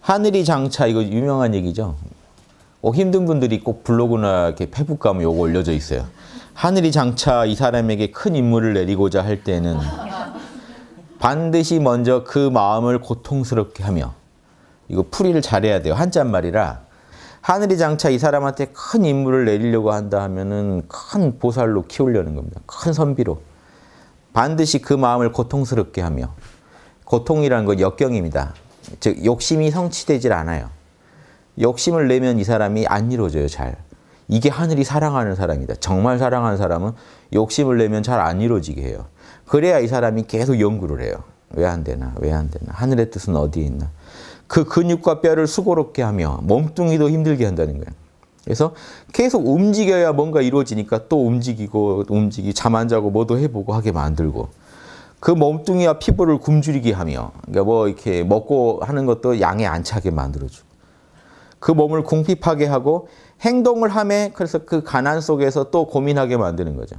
하늘이 장차 이거 유명한 얘기죠. 어, 힘든 분들이 꼭 블로그나 이렇게 페북 가면 요거 올려져 있어요. 하늘이 장차 이 사람에게 큰 임무를 내리고자 할 때는 반드시 먼저 그 마음을 고통스럽게 하며 이거 풀이를 잘해야 돼요. 한자말이라 하늘이 장차 이 사람한테 큰 임무를 내리려고 한다 하면은 큰 보살로 키우려는 겁니다. 큰 선비로. 반드시 그 마음을 고통스럽게 하며 고통이라는 건 역경입니다. 즉 욕심이 성취되질 않아요. 욕심을 내면 이 사람이 안 이루어져요, 잘. 이게 하늘이 사랑하는 사람이다. 정말 사랑하는 사람은 욕심을 내면 잘 안 이루어지게 해요. 그래야 이 사람이 계속 연구를 해요. 왜 안 되나? 왜 안 되나? 하늘의 뜻은 어디에 있나? 그 근육과 뼈를 수고롭게 하며 몸뚱이도 힘들게 한다는 거예요. 그래서 계속 움직여야 뭔가 이루어지니까 또 움직이고 움직이 잠안 자고 뭐도 해보고 하게 만들고 그 몸뚱이와 피부를 굶주리게 하며 그러니까 뭐 이렇게 먹고 하는 것도 양에 안 차게 만들어주고 그 몸을 궁핍하게 하고 행동을 함에 그래서 그 가난 속에서 또 고민하게 만드는 거죠.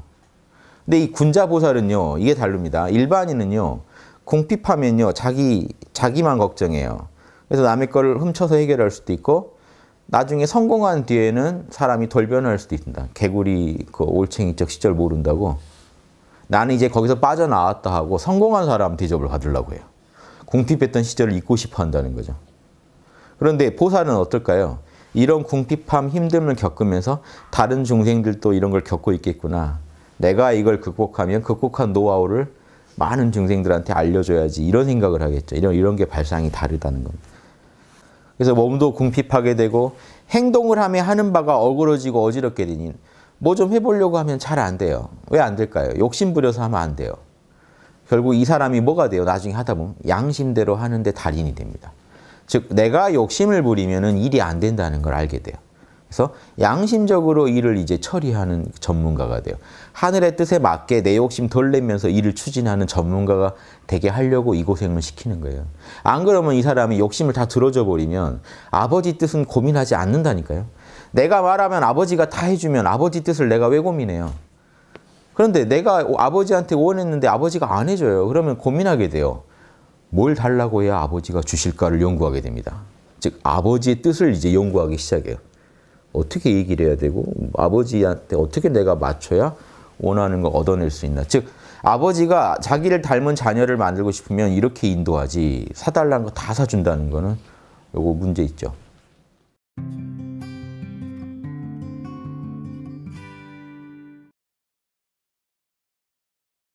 근데 이 군자보살은요 이게 다릅니다. 일반인은요 궁핍하면요 자기 자기만 걱정해요. 그래서 남의 걸 훔쳐서 해결할 수도 있고 나중에 성공한 뒤에는 사람이 돌변할 수도 있다. 개구리 그 올챙이적 시절 모른다고. 나는 이제 거기서 빠져나왔다 하고 성공한 사람 대접을 받으려고 해요. 궁핍했던 시절을 잊고 싶어 한다는 거죠. 그런데 보살은 어떨까요? 이런 궁핍함, 힘듦을 겪으면서 다른 중생들도 이런 걸 겪고 있겠구나. 내가 이걸 극복하면 극복한 노하우를 많은 중생들한테 알려줘야지 이런 생각을 하겠죠. 이런, 이런 게 발상이 다르다는 겁니다. 그래서 몸도 궁핍하게 되고 행동을 하며 하는 바가 어그러지고 어지럽게 되니 뭐좀 해보려고 하면 잘 안 돼요. 왜 안 될까요? 욕심 부려서 하면 안 돼요. 결국 이 사람이 뭐가 돼요? 나중에 하다 보면 양심대로 하는데 달인이 됩니다. 즉 내가 욕심을 부리면 일이 안 된다는 걸 알게 돼요. 그래서 양심적으로 일을 이제 처리하는 전문가가 돼요. 하늘의 뜻에 맞게 내 욕심 덜 내면서 일을 추진하는 전문가가 되게 하려고 이 고생을 시키는 거예요. 안 그러면 이 사람이 욕심을 다 들어줘 버리면 아버지 뜻은 고민하지 않는다니까요. 내가 말하면 아버지가 다 해주면 아버지 뜻을 내가 왜 고민해요? 그런데 내가 아버지한테 원했는데 아버지가 안 해줘요. 그러면 고민하게 돼요. 뭘 달라고 해야 아버지가 주실까를 연구하게 됩니다. 즉 아버지의 뜻을 이제 연구하기 시작해요. 어떻게 얘기를 해야 되고 아버지한테 어떻게 내가 맞춰야 원하는 걸 얻어낼 수 있나. 즉 아버지가 자기를 닮은 자녀를 만들고 싶으면 이렇게 인도하지 사달라는 거 다 사준다는 거는 요거 문제 있죠.